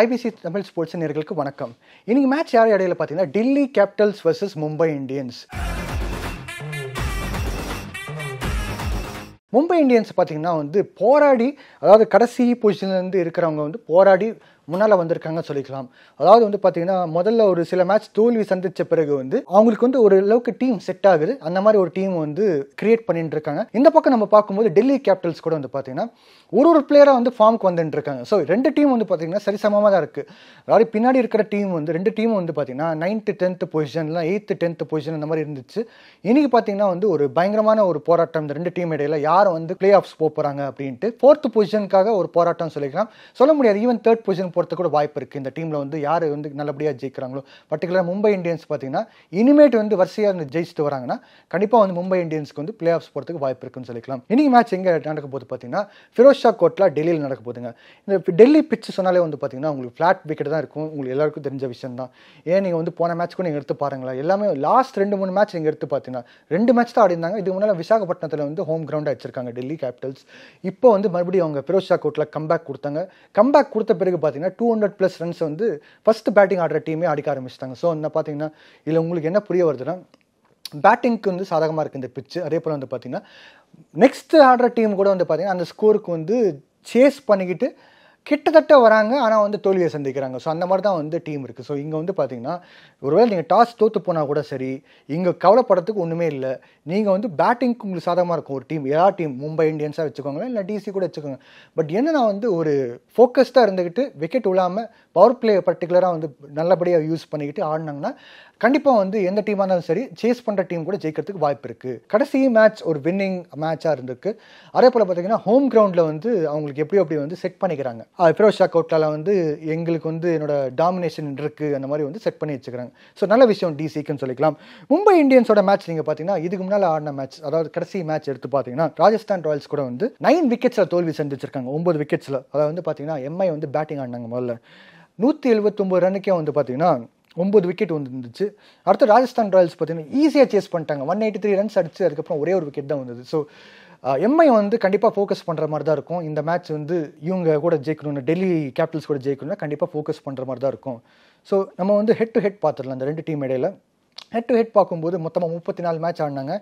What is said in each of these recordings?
IBC Tamil sports நேர்களுக்கு வணக்கம் இன்னைக்கு மேட்ச் யார் இடையில பார்த்தீங்கன்னா Delhi Capitals versus Mumbai Indians Mumbai Indians பார்த்தீங்கன்னா வந்து போராடி அதாவது கடைசி பொசிஷன்லேருந்து இருக்கிறவங்க வந்து போராடி முன்னால் வந்திருக்காங்கன்னு சொல்லிக்கலாம் அதாவது வந்து பார்த்தீங்கன்னா முதல்ல ஒரு சில மேட்ச் தோல்வி சந்தித்த பிறகு வந்து அவங்களுக்கு வந்து ஒரு அளவுக்கு டீம் செட் ஆகுது அந்த மாதிரி ஒரு டீம் வந்து கிரியேட் பண்ணிட்டு இருக்காங்க இந்த பக்கம் நம்ம பார்க்கும்போது டெல்லி கேபிட்டல்ஸ் கூட வந்து பார்த்தீங்கன்னா ஒரு ஒரு பிளேயராக வந்து ஃபார்முக்கு வந்துட்டு இருக்காங்க ஸோ ரெண்டு டீம் வந்து பார்த்தீங்கன்னா சரிசமமாக தான் இருக்குது அதாவது பின்னாடி இருக்கிற டீம் வந்து ரெண்டு டீம் வந்து பார்த்தீங்கன்னா நைன்த்து டென்த்து பொசிஷன்லாம் எயித்து டென்த்து பொசிஷன் அந்த மாதிரி இருந்துச்சு இன்றைக்கி பார்த்தீங்கன்னா வந்து ஒரு பயங்கரமான ஒரு போராட்டம் இந்த ரெண்டு டீம் இடையில யார் வந்து பிளே ஆஃப்ஸ் போகிறாங்க அப்படின்ட்டு ஃபோர்த்து பொசிஷனுக்காக ஒரு போராட்டம் சொல்லிக்கலாம் சொல்ல முடியாது ஈவன் தேர்ட் பொசிஷன் போகிறதுக்கு கூட வாய்ப்பு இருக்குது இந்த டீமில் வந்து யார் வந்து நல்லபடியாக ஜெயிக்கிறாங்களோ பர்டிகுலராக மும்பை இந்தியன்ஸ் பார்த்தீங்கன்னா இனிமேட் வந்து வரிசையாக ஜெயிச்சுட்டு வராங்கன்னா கண்டிப்பாக வந்து மும்பை இந்தியன்ஸ்க்கு வந்து பிளே ஆஃப்ஸ் போகிறதுக்கு வாய்ப்பு இருக்குன்னு சொல்லிக்கலாம் இனி மேட்ச் எங்கே நடக்க போகுது பார்த்தீங்கன்னா ஃபிரோஸ் ஷா டெல்லியில் நடக்க போதுங்க இந்த டெல்லி பிச்சு சொன்னாலே வந்து பார்த்தீங்கன்னா உங்களுக்கு ஃப்ளாட் விக்கெட் தான் இருக்கும் உங்களுக்கு எல்லாருக்கும் தெரிஞ்ச விஷயம் தான் ஏன் நீங்கள் வந்து போன மேட்ச் கூட நீங்கள் எடுத்து பாருங்களேன் எல்லாமே லாஸ்ட் ரெண்டு மூணு மேட்ச் நீங்கள் எடுத்து பார்த்தீங்கன்னா ரெண்டு மேட்ச் தான் ஆடி இருந்தாங்க இதுக்கு முன்னால் விசாகப்பட்டினத்தில் வந்து ஹோம் கிரவுண்டாக வச்சிருக்காங்க டெல்லி கேபிட்டல்ஸ் இப்போ வந்து மறுபடியும் அவங்க ஃபிரோஷா கோர்ட்டில் கம்பேக் கொடுத்தாங்க கம்பேக் கொடுத்த பிறகு பார்த்தீங்கன்னா பார்த்தீங்கன்னா டூ ஹண்ட்ரட் ப்ளஸ் ரன்ஸ் வந்து ஃபஸ்ட் பேட்டிங் ஆடுற டீமே அடிக்க ஆரம்பிச்சிட்டாங்க ஸோ என்ன பார்த்தீங்கன்னா இதில் உங்களுக்கு என்ன புரிய வருதுன்னா பேட்டிங்க்கு வந்து சாதகமாக இருக்குது இந்த பிச்சு அதே போல் வந்து பார்த்தீங்கன்னா நெக்ஸ்ட் ஆடுற டீம் கூட வந்து பார்த்தீங்கன்னா அந்த ஸ்கோருக்கு வந்து சேஸ் பண்ணிக்கிட்டு கிட்டத்தட்ட வராங்க ஆனால் வந்து தோல்வியை சந்திக்கிறாங்க ஸோ அந்த மாதிரி தான் வந்து டீம் இருக்குது ஸோ இங்கே வந்து பார்த்தீங்கன்னா ஒருவேளை நீங்கள் டாஸ் தோற்று போனால் கூட சரி இங்கே கவலைப்படுறதுக்கு ஒன்றுமே இல்லை நீங்கள் வந்து பேட்டிங்க்கு உங்களுக்கு சாதகமாக இருக்கும் ஒரு டீம் எல்லா டீம் மும்பை இந்தியன்ஸாக வச்சுக்கோங்களேன் இல்லை டிசி கூட வச்சுக்கோங்க பட் என்ன நான் வந்து ஒரு ஃபோக்கஸ்டாக இருந்துக்கிட்டு விக்கெட் விழாமல் பவர் பிளே பர்டிகுலராக வந்து நல்லபடியாக யூஸ் பண்ணிக்கிட்டு ஆடினாங்கன்னா கண்டிப்பாக வந்து எந்த டீமாக இருந்தாலும் சரி சேஸ் பண்ணுற டீம் கூட ஜெயிக்கிறதுக்கு வாய்ப்பு இருக்குது கடைசி மேட்ச் ஒரு வின்னிங் மேட்சாக இருந்திருக்கு அதே போல் பார்த்தீங்கன்னா ஹோம் கிரவுண்டில் வந்து அவங்களுக்கு எப்படி எப்படி வந்து செட் பண்ணிக்கிறாங்க ஃபிரோஸ் ஷா வந்து எங்களுக்கு வந்து என்னோட டாமினேஷன் இருக்குது அந்த மாதிரி வந்து செட் பண்ணி வச்சுக்கிறாங்க ஸோ நல்ல விஷயம் டிசிக்குன்னு சொல்லிக்கலாம் மும்பை இந்தியன்ஸோட மேட்ச் நீங்கள் பார்த்தீங்கன்னா இதுக்கு முன்னால் ஆடின மேட்ச் அதாவது கடைசி மேட்ச் எடுத்து பார்த்தீங்கன்னா ராஜஸ்தான் ராயல்ஸ் கூட வந்து நைன் விக்கெட்ஸில் தோல்வி சந்திச்சிருக்காங்க ஒம்பது விக்கெட்ஸில் அதாவது வந்து பார்த்தீங்கன்னா எம்ஐ வந்து பேட்டிங் ஆடினாங்க முதல்ல நூற்றி எழுபத்தொம்பது ரன்னுக்கே வந்து பார்த்தீங்கன்னா ஒம்பது விக்கெட் வந்துருந்துச்சு அடுத்து ராஜஸ்தான் ராயல்ஸ் பார்த்தீங்கன்னா ஈஸியாக சேஸ் பண்ணிட்டாங்க ஒன் எயிட்டி த்ரீ ரன்ஸ் அடிச்சு அதுக்கப்புறம் ஒரே ஒரு விக்கெட் தான் வந்தது ஸோ எம்ஐ வந்து கண்டிப்பாக ஃபோக்கஸ் பண்ணுற மாதிரி தான் இருக்கும் இந்த மேட்ச் வந்து இவங்க கூட ஜெயிக்கணும்னு டெல்லி கேபிட்டல்ஸ் கூட ஜெயிக்கணும்னா கண்டிப்பாக ஃபோக்கஸ் பண்ணுற மாதிரி தான் இருக்கும் ஸோ நம்ம வந்து ஹெட் டு ஹெட் பார்த்துடலாம் இந்த ரெண்டு டீம் இடையில ஹெட் டு ஹெட் பார்க்கும்போது மொத்தமாக முப்பத்தி நாலு மேட்ச் ஆடினாங்க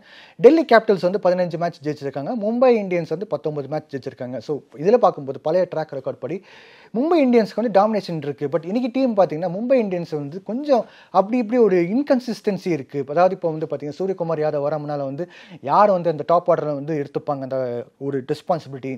டெல்லி கேபிட்டல்ஸ் வந்து பதினஞ்சு மேட்ச் ஜெயிச்சிருக்காங்க மும்பை இந்தியன்ஸ் வந்து பத்தொம்பது மேட்ச் ஜெயிச்சிருக்காங்க ஸோ இதில் பார்க்கும்போது பழைய ட்ராக் ரெக்கார்ட் படி மும்பை இந்தியன்ஸ்க்கு வந்து டாமினேஷன் இருக்குது பட் இன்றைக்கி டீம் பார்த்தீங்கன்னா மும்பை இந்தியன்ஸ் வந்து கொஞ்சம் அப்படி இப்படி ஒரு இன்கன்சிஸ்டன்சி இருக்குது அதாவது இப்போ வந்து பார்த்தீங்கன்னா சூரியகுமார் யாதவ் வரமுனால் வந்து யார் வந்து அந்த டாப் ஆர்டரில் வந்து எடுத்துப்பாங்க அந்த ஒரு ரெஸ்பான்சிபிலிட்டி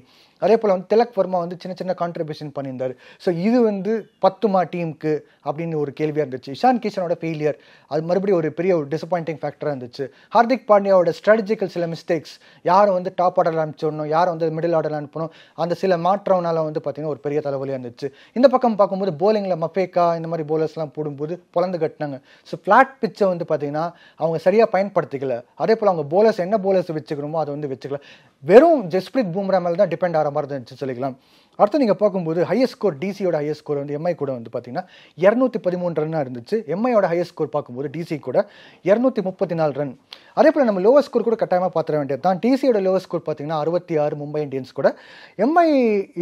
அதே போல் வந்து திலக் வர்மா வந்து சின்ன சின்ன கான்ட்ரிபியூஷன் பண்ணியிருந்தார் ஸோ இது வந்து பத்துமா டீமுக்கு அப்படின்னு ஒரு கேள்வியாக இருந்துச்சு இஷான் கிஷனோட ஃபெயிலியர் அது மறுபடியும் ஒரு பெரிய பெரிய ஒரு டிசப்பாயிண்டிங் ஃபேக்டராக இருந்துச்சு ஹார்திக் பாண்டியாவோட ஸ்ட்ராட்டஜிக்கல் சில மிஸ்டேக்ஸ் யார் வந்து டாப் ஆர்டர் அனுப்பிச்சிடணும் யார் வந்து மிடில் ஆர்டர் அனுப்பணும் அந்த சில மாற்றம்னால வந்து பார்த்திங்கன்னா ஒரு பெரிய தலைவலியாக இருந்துச்சு இந்த பக்கம் பார்க்கும்போது போலிங்கில் மஃபேக்கா இந்த மாதிரி போலர்ஸ்லாம் போடும்போது பிளந்து கட்டினாங்க ஸோ ஃப்ளாட் பிச்சை வந்து பார்த்திங்கன்னா அவங்க சரியாக பயன்படுத்திக்கல அதே போல் அவங்க போலர்ஸ் என்ன போலர்ஸ் வச்சுக்கணுமோ அதை வந்து வச்சுக்கல வெறும் ஜஸ்பிரித் பூம்ரா மேலே தான் டிபெண்ட் ஆகிற மாதிரி இருந்துச்சு சொல்லிக்கலாம் அடுத்து நீங்கள் பார்க்கும்போது ஹையஸ்ட் ஸ்கோர் டிசியோட ஹையஸ்ட் ஸ்கோர் வந்து எம்ஐ கூட வந்து பார்த்தீங்கன்னா இரநூத்தி பதிமூணு ரன்னாக இருந்துச்சு எம்ஐயோட ஹையஸ்ட் ஸ்கோர் பார்க்கும்போது டிசி கூட இரநூத்தி முப்பத்தி நாலு ரன் அதே போல் நம்ம லோவர் ஸ்கோர் கூட கட்டாயமாக பார்த்துட வேண்டியது தான் டிசியோட லோவர் ஸ்கோர் பார்த்தீங்கன்னா அறுபத்தி ஆறு மும்பை இந்தியன்ஸ் கூட எம்ஐ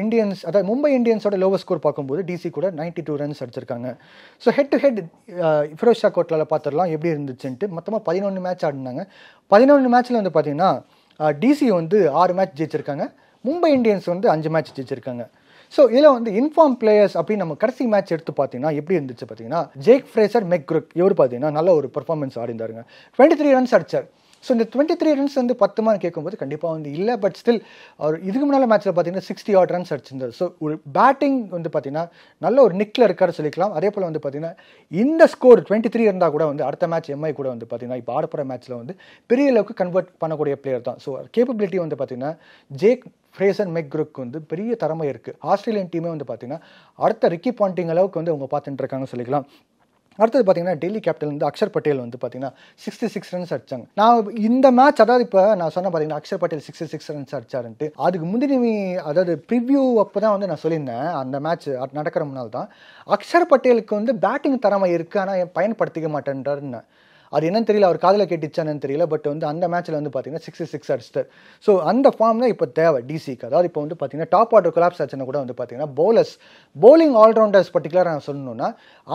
இந்தியன்ஸ் அதாவது மும்பை இந்தியன்ஸோட லோவர் ஸ்கோர் பார்க்கும்போது டிசி கூட நைன்டி டூ ரன்ஸ் அடிச்சிருக்காங்க ஸோ ஹெட் டு ஹெட் ஃபிரோஷா ஷா பார்த்துடலாம் எப்படி இருந்துச்சுன்ட்டு மொத்தமாக பதினொன்று மேட்ச் ஆடினாங்க பதினொன்று மேட்ச்சில் வந்து பார்த்தீங்கன்னா டிசி வந்து ஆறு மேட்ச் ஜெயிச்சிருக்காங்க மும்பை இந்தியன்ஸ் வந்து அஞ்சு மேட்ச் ஜெயிச்சிருக்காங்க ஸோ இதில் வந்து இன்ஃபார்ம் பிளேயர்ஸ் அப்படின்னு நம்ம கடைசி மேட்ச் எடுத்து பார்த்தீங்கன்னா எப்படி இருந்துச்சு பார்த்தீங்கன்னா ஜேக் ஃப்ரேசர் மெக் குருக் இவர் பார்த்தீங்கன்னா நல்ல ஒரு பர்ஃபார்மன்ஸ் ஆடிந்தாருங்க டுவெண்ட்டி த்ரீ ரன்ஸ் அடிச்சார் ஸோ இந்த டுவெண்ட்டி த்ரீ ரன்ஸ் வந்து பத்துமான்னு கேட்கும்போது கண்டிப்பாக வந்து இல்லை பட் ஸ்டில் அவர் இதுக்கு முன்னால் மேட்ச்சில் பார்த்தீங்கன்னா சிக்ஸ்டி ஆட் ரன்ஸ் அடிச்சிருந்தார் ஸோ ஒரு பேட்டிங் வந்து பார்த்தீங்கன்னா நல்ல ஒரு நிக்கில் இருக்காரு சொல்லிக்கலாம் அதே போல் வந்து பார்த்தீங்கன்னா இந்த ஸ்கோர் டுவெண்ட்டி த்ரீ இருந்தால் கூட வந்து அடுத்த மேட்ச் எம்ஐ கூட வந்து பார்த்தீங்கன்னா இப்போ ஆடப்போகிற மேட்ச்சில் வந்து பெரிய அளவுக்கு கன்வெர்ட் பண்ணக்கூடிய பிளேயர் தான் ஸோ கேப்பபிலிட்டி வந்து பார்த்தீங்கன்னா ஜேக் ஃப்ரேசன் மெக்ரூக்கு வந்து பெரிய திறமை இருக்குது ஆஸ்திரேலியன் டீமே வந்து பார்த்திங்கன்னா அடுத்த ரிக்கி பாண்டிங் அளவுக்கு வந்து அவங்க பார்த்துட்டு சொல்லிக்கலாம் அடுத்தது பார்த்தீங்கன்னா டெல்லி கேபிட்டல் வந்து அக்ஷர் பட்டேல் வந்து பார்த்தீங்கன்னா சிக்ஸ்டி சிக்ஸ் ரன்ஸ் அடிச்சாங்க நான் இந்த மேட்ச் அதாவது இப்போ நான் சொன்ன பார்த்தீங்கன்னா Akshar Patel sixty six runs அடிச்சாருன்ட்டு அதுக்கு முந்தினி அதாவது ப்ரிவ்யூ அப்போ தான் வந்து நான் சொல்லியிருந்தேன் அந்த மேட்ச் நடக்கிற முன்னால் தான் அக்ஷர் பட்டேலுக்கு வந்து பேட்டிங் தரமை இருக்குது ஆனால் பயன்படுத்திக்க மாட்டேன்றாருன்னு அது என்னன்னு தெரியல அவர் காதில் கேட்டுச்சானு தெரியல பட் வந்து அந்த மேட்ச்சில் வந்து பார்த்தீங்கன்னா சிக்ஸ் சிக்ஸ் அடிச்சார் ஸோ அந்த ஃபார்ம் தான் இப்போ தேவை டிசிக்கு அதாவது இப்போ வந்து பார்த்தீங்கன்னா டாப் ஆர்டர் கொலாப்ஸ் ஆச்சுன்னா கூட வந்து பார்த்தீங்கன்னா பவுலர்ஸ் பவுலிங் ஆல்ரவுண்டர்ஸ் பர்டிகுலராக நான் சொல்லணும்னா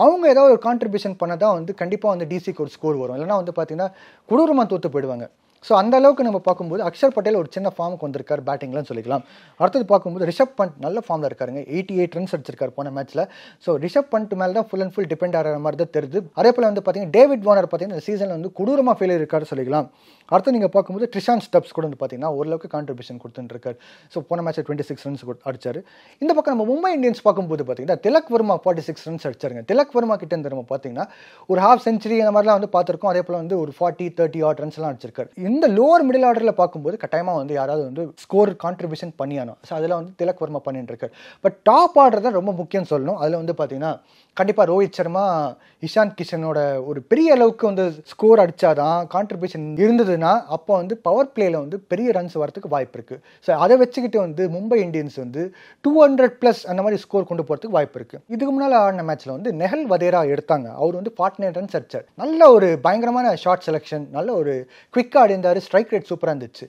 அவங்க ஏதாவது ஒரு கான்ட்ரிபியூஷன் பண்ண தான் வந்து கண்டிப்பாக வந்து டிசிக்கு ஒரு ஸ்கோர் வரும் இல்லைனா வந்து பார்த்தீங்கன்னா கொடூரமாக தோற்று போயிடுவாங்க ஸோ அந்த அளவுக்கு நம்ம பார்க்கும்போது அக்ஷர் பட்டேல் ஒரு சின்ன ஃபார்முக்கு வந்திருக்கார் பேட்டிங்லாம் சொல்லிக்கலாம் அடுத்தது பார்க்கும்போது ரிஷப் பண்ட் நல்ல ஃபார்மில் இருக்காருங்க எயிட்டி எயிட் ரன்ஸ் அடிச்சிருக்காரு போன மேட்ச்சில் ஸோ ரிஷப் பண்ட் மேலே தான் ஃபுல் அண்ட் ஃபுல் டிபெண்ட் ஆகிற மாதிரி தான் தெரிது அதே போல் வந்து பார்த்தீங்கன்னா டேவிட் வார்னர் பார்த்தீங்கன்னா இந்த சீசனில் வந்து கொடூரமாக ஃபெயில் இருக்காரு சொல்லிக்கலாம் அடுத்து நீங்கள் பார்க்கும்போது ட்ரிஷான் ஸ்டப்ஸ் கூட வந்து பார்த்தீங்கன்னா ஓரளவுக்கு கான்ட்ரிபியூஷன் கொடுத்துட்டுருக்காரு ஸோ போன மேட்ச்சில் டுவெண்ட்டி சிக்ஸ் ரன்ஸ் அடிச்சார் இந்த பக்கம் நம்ம மும்பை இந்தியன்ஸ் பார்க்கும்போது பார்த்தீங்கன்னா Tilak Varma forty six runs அடிச்சாருங்க திலக் வர்மா கிட்டே இருந்து நம்ம பார்த்தீங்கன்னா ஒரு ஹாஃப் செஞ்சுரி அந்த மாதிரிலாம் வந்து பார்த்துருக்கோம் அதே போல் வந்து ஒரு ஃபார்ட்டி தேர்ட்டி ஆட் ரன்ஸ்லாம் அடிச்சிருக்காரு இந்த லோவர் மிடில் ஆர்டரில் பார்க்கும்போது கட்டாயமாக வந்து யாராவது வந்து ஸ்கோர் கான்ட்ரிபியூஷன் பண்ணியானோ ஸோ அதில் வந்து திலக் வர்மா பண்ணிட்டு பட் டாப் ஆர்டர் தான் ரொம்ப முக்கியம் சொல்லணும் அதில் வந்து பார்த்தீங்கன்னா கண்டிப்பாக ரோஹித் சர்மா இஷாந்த் கிஷனோட ஒரு பெரிய அளவுக்கு வந்து ஸ்கோர் அடித்தாதான் கான்ட்ரிபியூஷன் இருந்ததுன்னா அப்போ வந்து பவர் பிளேயில் வந்து பெரிய ரன்ஸ் வரத்துக்கு வாய்ப்பு இருக்குது ஸோ அதை வச்சுக்கிட்டு வந்து மும்பை இந்தியன்ஸ் வந்து டூ ஹண்ட்ரட் ப்ளஸ் அந்த மாதிரி ஸ்கோர் கொண்டு போகிறதுக்கு வாய்ப்பு இருக்குது இதுக்கு முன்னால் ஆடின மேட்ச்சில் வந்து நெஹல் வதேரா எடுத்தாங்க அவர் வந்து ஃபார்ட்டி நைன் ரன்ஸ் அடித்தார் நல்ல ஒரு பயங்கரமான ஷார்ட் செலெக்ஷன் நல்ல ஒரு குவிக்காக அடைந்தார் ஸ்ட்ரைக் ரேட் சூப்பராக இருந்துச்சு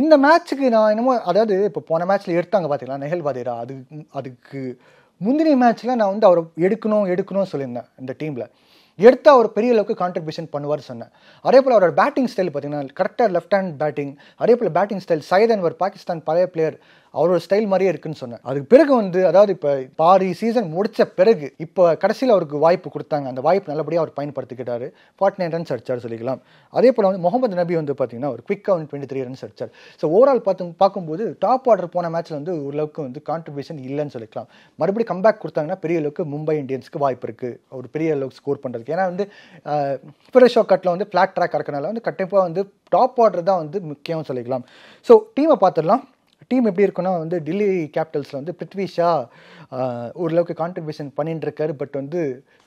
இந்த மேட்ச்சுக்கு நான் என்னமோ அதாவது இப்போ போன மேட்ச்சில் எடுத்தாங்க பார்த்தீங்களா நெஹல் வதேரா அது அதுக்கு முந்தினி மேட்ச்சில் நான் வந்து அவரை எடுக்கணும் எடுக்கணும்னு சொல்லியிருந்தேன் இந்த டீமில் எடுத்து அவர் பெரிய அளவுக்கு கான்ட்ரிபியூஷன் பண்ணுவார் சொன்னேன் அதே போல் அவரோட பேட்டிங் ஸ்டைல் பார்த்தீங்கன்னா கரெக்டாக லெஃப்ட் ஹேண்ட் பேட்டிங் அதே போல் பேட்டிங் ஸ்டைல் சைதன்வர் பாகிஸ்தான் பழைய பிளேயர் அவரோட ஸ்டைல் மாதிரியே இருக்குன்னு சொன்னேன் அதுக்கு பிறகு வந்து அதாவது இப்போ பாரி சீசன் முடிச்ச பிறகு இப்போ கடைசியில் அவருக்கு வாய்ப்பு கொடுத்தாங்க அந்த வாய்ப்பு நல்லபடியாக அவர் பயன்படுத்திக்கிட்டாரு ஃபார்ட்டி நைன் ரன்ஸ் அடிச்சார் சொல்லிக்கலாம் அதே போல் வந்து முகமது நபி வந்து பார்த்தீங்கன்னா ஒரு குவிக்காக வந்து டுவெண்ட்டி த்ரீ ரன்ஸ் அடிச்சார் ஸோ ஓவரால் பார்த்து பார்க்கும்போது டாப் ஆர்டர் போன மேட்ச்சில் வந்து ஓரளவுக்கு வந்து கான்ட்ரிபியூஷன் இல்லைன்னு சொல்லிக்கலாம் மறுபடியும் கம்பேக் கொடுத்தாங்கன்னா பெரிய அளவுக்கு மும்பை இந்தியன்ஸ்க்கு வாய்ப்பு இருக்குது ஒரு பெரிய அளவுக்கு ஸ்கோர் பண்ணுறதுக்கு ஏன்னா வந்து பிரேஷோ கட்டில் வந்து ஃப்ளாட் ட்ராக் இருக்கனால வந்து கண்டிப்பாக வந்து டாப் ஆர்டர் தான் வந்து முக்கியம் சொல்லிக்கலாம் ஸோ டீமை பார்த்துடலாம் டீம் எப்படி இருக்குன்னா வந்து டில்லி கேபிட்டல்ஸில் வந்து பிருத்வி ஷா ஓரளவுக்கு கான்ட்ரிபியூஷன் பண்ணிட்டு இருக்காரு பட் வந்து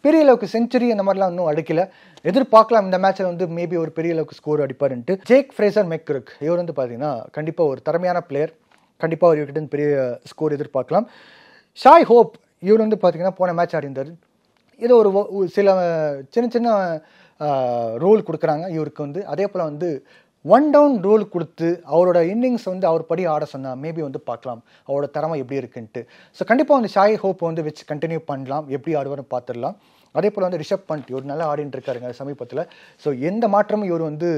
பெரிய அளவுக்கு செஞ்சுரி அந்த மாதிரிலாம் இன்னும் அடிக்கல எதிர்பார்க்கலாம் இந்த மேட்ச்சில் வந்து மேபி ஒரு பெரிய அளவுக்கு ஸ்கோர் அடிப்பாருன்ட்டு ஜேக் ஃப்ரேசர் மெக்ருக் இவர் வந்து பார்த்தீங்கன்னா கண்டிப்பாக ஒரு திறமையான பிளேயர் கண்டிப்பாக அவர்கிட்ட பெரிய ஸ்கோர் எதிர்பார்க்கலாம் ஷாய் ஹோப் இவர் வந்து பார்த்தீங்கன்னா போன மேட்ச் அடிந்தார் ஏதோ ஒரு சில சின்ன சின்ன ரோல் கொடுக்குறாங்க இவருக்கு வந்து அதே போல் வந்து ஒன் டவுன் ரூல் கொடுத்து அவரோட இன்னிங்ஸ் வந்து அவர் படி ஆட சொன்னால் மேபி வந்து பார்க்கலாம் அவரோட திறமை எப்படி இருக்குன்ட்டு ஸோ கண்டிப்பாக வந்து ஷாய் ஹோப் வந்து வச்சு கண்டினியூ பண்ணலாம் எப்படி ஆடுவார்னு பார்த்துடலாம் அதே போல் வந்து ரிஷப் பண்ட் இவர் நல்லா ஆடிட்டு இருக்காருங்க சமீபத்தில் ஸோ எந்த மாற்றமும் இவர் வந்து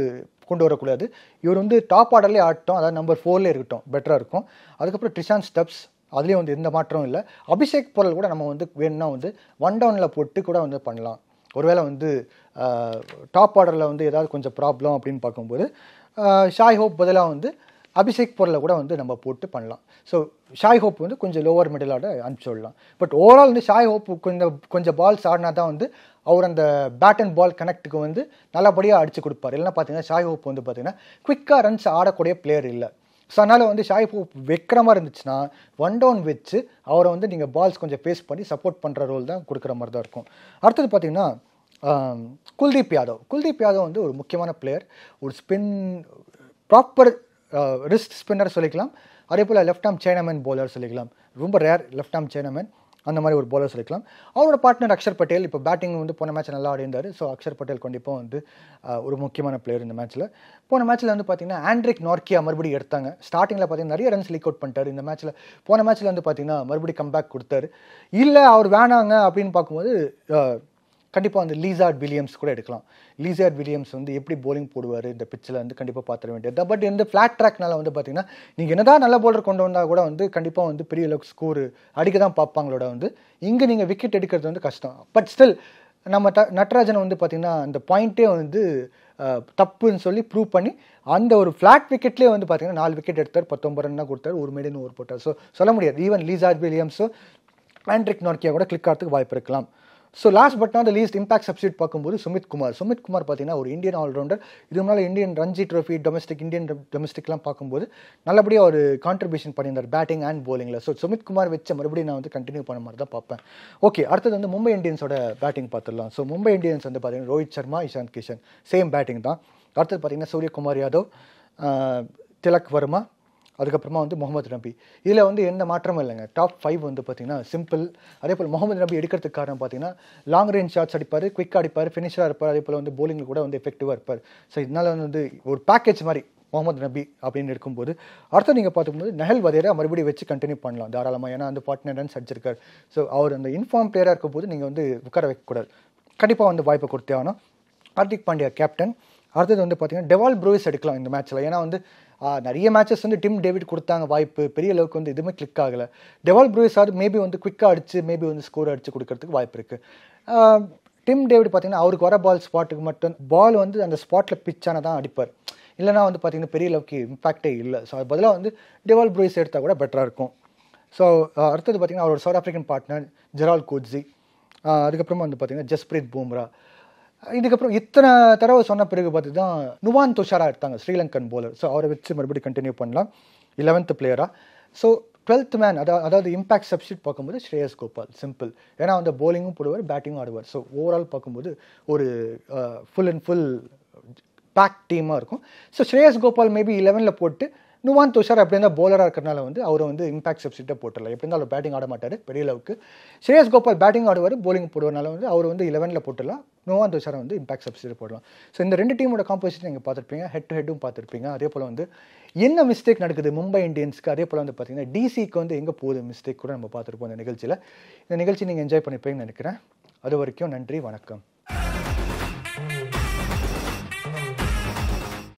கொண்டு வரக்கூடாது இவர் வந்து டாப் ஆர்டர்லேயே ஆட்டோம் அதாவது நம்பர் ஃபோர்லேயே இருக்கட்டும் பெட்டராக இருக்கும் அதுக்கப்புறம் ட்ரிஷான் ஸ்டெப்ஸ் அதுலேயும் வந்து எந்த மாற்றமும் இல்லை அபிஷேக் பொருள் கூட நம்ம வந்து வேணும்னா வந்து ஒன் டவுனில் போட்டு கூட வந்து பண்ணலாம் ஒருவேளை வந்து டாப் ஆர்டரில் வந்து ஏதாவது கொஞ்சம் ப்ராப்ளம் அப்படின்னு பார்க்கும்போது ஷாய் ஹோப் பதிலாக வந்து அபிஷேக் பொருளை கூட வந்து நம்ம போட்டு பண்ணலாம் ஸோ ஷாய் ஹோப் வந்து கொஞ்சம் லோவர் மிடிலோட அனுப்பிச்சி விடலாம் பட் ஓவரால் வந்து ஷாய் ஹோப் கொஞ்சம் கொஞ்சம் பால்ஸ் ஆடினா தான் வந்து அவர் அந்த பேட் அண்ட் பால் கனெக்ட்டுக்கு வந்து நல்லபடியாக அடிச்சு கொடுப்பார் இல்லைன்னா பார்த்தீங்கன்னா ஷாய் ஹோப் வந்து பார்த்தீங்கன்னா குவிக்காக ரன்ஸ் ஆடக்கூடிய பிளேயர் இல்லை ஸோ அதனால் வந்து ஷாய் ஹோப் வைக்கிறமா இருந்துச்சுன்னா ஒன் டவுன் வச்சு அவரை வந்து நீங்கள் பால்ஸ் கொஞ்சம் ஃபேஸ் பண்ணி சப்போர்ட் பண்ணுற ரோல் தான் கொடுக்குற மாதிரி தான் இருக்கும் அடுத்தது பார்த்தீங்கன்னா குல்தீப் யாதவ் குல்தீப் யாதவ் வந்து ஒரு முக்கியமான பிளேயர் ஒரு ஸ்பின் ப்ராப்பர் ரிஸ்ட் ஸ்பின்னர் சொல்லிக்கலாம் அதே போல் லெஃப்ட் ஆம் சைனாமேன் போலர் சொல்லிக்கலாம் ரொம்ப ரேர் லெஃப்ட் ஆம் சைனாமேன் அந்த மாதிரி ஒரு போலர் சொல்லிக்கலாம் அவரோட பார்ட்னர் அக்ஷர் பட்டேல் இப்போ பேட்டிங் வந்து போன மேட்ச் நல்லா அடைந்தார் ஸோ அக்ஷர் பட்டேல் கண்டிப்பாக வந்து ஒரு முக்கியமான பிளேயர் இந்த மேட்ச்சில் போன மேட்ச்சில் வந்து பார்த்திங்கன்னா ஆண்ட்ரிக் நார்க்கியா மறுபடியும் எடுத்தாங்க ஸ்டார்டிங்கில் பார்த்தீங்கன்னா நிறைய ரன்ஸ் லீக் அவுட் பண்ணிட்டார் இந்த மேட்ச்சில் போன மேட்ச்சில் வந்து பார்த்திங்கன்னா மறுபடியும் கம்பேக் கொடுத்தாரு இல்லை அவர் வேணாங்க அப்படின்னு பார்க்கும்போது கண்டிப்பாக அந்த லீசார்ட் வில்லியம்ஸ் கூட எடுக்கலாம் லீசார்ட் வில்லியம்ஸ் வந்து எப்படி போலிங் போடுவார் இந்த பிச்சில் வந்து கண்டிப்பாக பார்த்துட வேண்டியது தான் பட் இந்த ஃப்ளாட் ட்ராக்னால வந்து பார்த்தீங்கன்னா நீங்கள் என்னதான் நல்ல போலர் கொண்டு வந்தால் கூட வந்து கண்டிப்பாக வந்து பெரிய அளவுக்கு ஸ்கோர் அடிக்க தான் பார்ப்பாங்களோட வந்து இங்கே நீங்கள் விக்கெட் எடுக்கிறது வந்து கஷ்டம் பட் ஸ்டில் நம்ம த நட்ராஜனை வந்து பார்த்திங்கன்னா அந்த பாயிண்ட்டே வந்து தப்புன்னு சொல்லி ப்ரூவ் பண்ணி அந்த ஒரு ஃப்ளாட் விக்கெட்லேயே வந்து பார்த்திங்கன்னா நாலு விக்கெட் எடுத்தார் பத்தொம்பது ரன் தான் கொடுத்தார் ஒரு மெடின்னு ஒரு போட்டார் ஸோ சொல்ல முடியாது ஈவன் லீசார்ட் வில்லியம்ஸோ ஆண்ட்ரிக் நோக்கியாக கூட கிளிக் ஆகிறதுக்கு வாய்ப்பு இருக்கலாம் so last but not least impact substitute பார்க்கும்போது சுமித் குமார் சுமித் குமார் பார்த்தீங்கன்னா ஒரு இந்தியன் ஆல்ரவுண்டர் இது முன்னால் Indian Ranji trophy domestic Indian டொமஸ்டிக்லாம் பார்க்கும்போது நல்லபடியாக ஒரு கான்ட்ரிபியூஷன் பண்ணியிருந்தார் பேட்டிங் அண்ட் போலிங்கில் ஸோ சுமித் குமார் வச்ச மறுபடியும் நான் வந்து கண்டினியூ பண்ண மாதிரி தான் பார்ப்பேன் ஓகே அடுத்தது வந்து மும்பை இந்தியன்ஸோட பேட்டிங் பார்த்துடலாம் ஸோ மும்பை இந்தியன்ஸ் வந்து பார்த்தீங்கன்னா ரோஹித் சர்மா இஷாந்த் கிஷன் சேம் பேட்டிங் தான் அடுத்தது பார்த்தீங்கன்னா சூரியகுமார் யாதவ் திலக் வர்மா அதுக்கப்புறமா வந்து முகமது நபி இதில் வந்து எந்த மாற்றமும் இல்லைங்க டாப் ஃபைவ் வந்து பார்த்தீங்கன்னா சிம்பிள் அதே போல் முகமது நபி எடுக்கிறதுக்கு காரணம் பார்த்தீங்கன்னா லாங் ரேஞ்ச் ஷாட்ஸ் அடிப்பார் குயிக்காக அடிப்பார் ஃபினிஷராக இருப்பார் அதே போல் வந்து போலிங் கூட வந்து எஃபெக்டிவாக இருப்பார் ஸோ இதனால் வந்து ஒரு பேக்கேஜ் மாதிரி முகமது நபி அப்படின்னு இருக்கும்போது அடுத்து நீங்கள் பார்க்கும்போது நெஹல் வதேரா மறுபடியும் வச்சு கண்டினியூ பண்ணலாம் தாராளமாக ஏன்னா அந்த பாட்னர் ரன்ஸ் அடிச்சிருக்கார் ஸோ அவர் அந்த இன்ஃபார்ம் பிளேயராக இருக்கும்போது நீங்கள் வந்து உட்கார வைக்கக்கூடாது கண்டிப்பாக வந்து வாய்ப்பை கொடுத்தே ஆனால் ஹார்திக் பாண்டியா கேப்டன் அடுத்தது வந்து பார்த்தீங்கன்னா டெவால் ப்ரூவிஸ் எடுக்கலாம் இந்த மேட்ச்சில் ஏன்னா வந்து நிறைய மேட்சஸ் வந்து டிம் டேவிட் கொடுத்தாங்க வாய்ப்பு பெரிய அளவுக்கு வந்து எதுவுமே கிளிக் ஆகலை டெவால் ப்ரூவிஸ் மேபி வந்து குவிக்காக அடித்து மேபி வந்து ஸ்கோர் அடித்து கொடுக்கறதுக்கு வாய்ப்பு இருக்குது டிம் டேவிட் பார்த்தீங்கன்னா அவருக்கு வர பால் ஸ்பாட்டுக்கு மட்டும் பால் வந்து அந்த ஸ்பாட்டில் பிச்சான தான் அடிப்பார் இல்லைனா வந்து பார்த்திங்கன்னா பெரிய அளவுக்கு இம்பாக்டே இல்லை ஸோ அது பதிலாக வந்து டெவால் ப்ரூவிஸ் எடுத்தால் கூட பெட்டராக இருக்கும் ஸோ அடுத்தது பார்த்திங்கன்னா அவரோட South African partner Gerald Coetzee அதுக்கப்புறமா வந்து பார்த்திங்கன்னா ஜஸ்பிரீத் பூம்ரா இதுக்கப்புறம் இத்தனை தடவை சொன்ன பிறகு பார்த்து தான் நுவான் துஷாரா எடுத்தாங்க ஸ்ரீலங்கன் போலர் ஸோ அவரை வச்சு மறுபடியும் கண்டினியூ பண்ணலாம் லெவன்த்து பிளேயராக ஸோ டுவெல்த் மேன் அதாவது அதாவது இம்பாக்ட் சப்ஸ்டியூட் பார்க்கும்போது ஸ்ரேயஸ் கோபால் சிம்பிள் ஏன்னா வந்து போலிங்கும் போடுவார் பேட்டிங்கும் ஆடுவார் ஸோ ஓவரால் பார்க்கும்போது ஒரு ஃபுல் அண்ட் ஃபுல் பேக் டீமாக இருக்கும் ஸோ ஸ்ரேயஸ் கோபால் மேபி லெவனில் போட்டு நுவான் துஷார் அப்படி இருந்தால் போலராக இருக்கிறனால வந்து அவர் வந்து இம்பாக்ட் சப்ஸ்டியூட்டாக போட்டுடலாம் எப்படி இருந்தாலும் பேட்டிங் ஆட மாட்டார் பெரிய அளவுக்கு ஸ்ரேயஸ் கோபால் பேட்டிங் ஆடுவார் போலிங் போடுவதுனால வந்து அவர் வந்து லெவனில் போட்டுடலாம் அந்த துஷாரை வந்து இம்பாக்ட் சப்ஸ்டியூட் போடலாம் ஸோ இந்த ரெண்டு டீமோட காம்போசிஷன் நீங்கள் பார்த்துருப்பீங்க ஹெட் டு ஹெட்டும் பார்த்துருப்பீங்க அதே போல் வந்து என்ன மிஸ்டேக் நடக்குது மும்பை இந்தியன்ஸ்க்கு அதே போல் வந்து பார்த்தீங்கன்னா டிசிக்கு வந்து எங்கே போகுது மிஸ்டேக் கூட நம்ம பார்த்துருப்போம் இந்த நிகழ்ச்சியில் இந்த நிகழ்ச்சி நீங்கள் என்ஜாய் பண்ணிப்பீங்கன்னு நினைக்கிறேன் அது வரைக்கும் நன்றி வணக்கம்